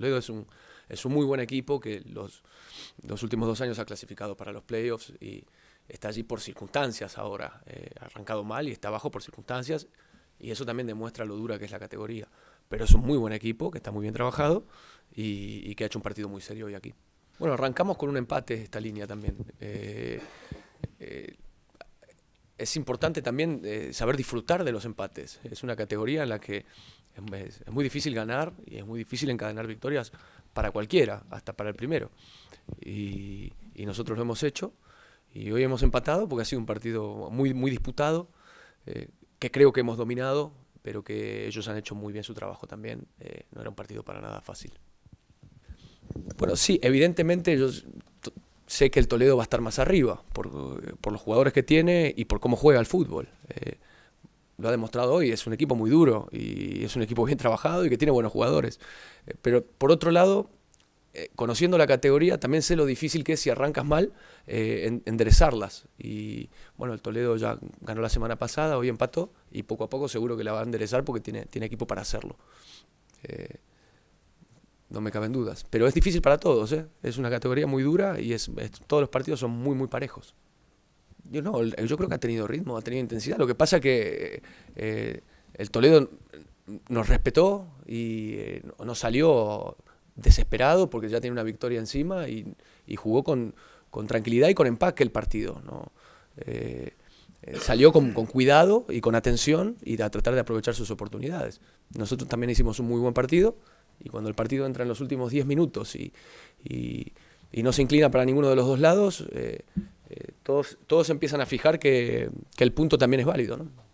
Toledo es un, es un muy buen equipo que los, los últimos dos años ha clasificado para los playoffs y está allí por circunstancias ahora. Eh, ha arrancado mal y está abajo por circunstancias y eso también demuestra lo dura que es la categoría. Pero es un muy buen equipo que está muy bien trabajado y, que ha hecho un partido muy serio hoy aquí. Bueno, arrancamos con un empate esta línea también. Eh, es importante también eh, saber disfrutar de los empates. Es una categoría en la que em, es, muy difícil ganar y es muy difícil encadenar victorias para cualquiera, hasta para el primero. Y, nosotros lo hemos hecho y hoy hemos empatado porque ha sido un partido muy, muy disputado, eh, que creo que hemos dominado, pero que ellos han hecho muy bien su trabajo también. Eh, no era un partido para nada fácil. Bueno, sí, evidentemente ellos sé que el Toledo va a estar más arriba por, los jugadores que tiene y por cómo juega el fútbol. Eh, lo ha demostrado hoy, es un equipo muy duro y es un equipo bien trabajado y que tiene buenos jugadores. Eh, pero por otro lado, eh, conociendo la categoría, también sé lo difícil que es si arrancas mal enderezarlas. Y bueno, el Toledo ya ganó la semana pasada, hoy empató y poco a poco seguro que la va a enderezar porque tiene, tiene equipo para hacerlo no me caben dudas. Pero es difícil para todos, ¿eh? es una categoría muy dura y es, todos los partidos son muy, muy parejos. Yo, no, yo creo que ha tenido ritmo, ha tenido intensidad. Lo que pasa que eh, el Toledo nos respetó y no eh, nos salió desesperado porque ya tiene una victoria encima y, jugó con, con, tranquilidad y con empaque el partido. ¿no? salió con, con, cuidado y con atención y a tratar de aprovechar sus oportunidades. Nosotros también hicimos un muy buen partido y cuando el partido entra en los últimos 10 minutos y, no se inclina para ninguno de los dos lados, eh, eh, todos, todos empiezan a fijar que, que el punto también es válido. ¿no?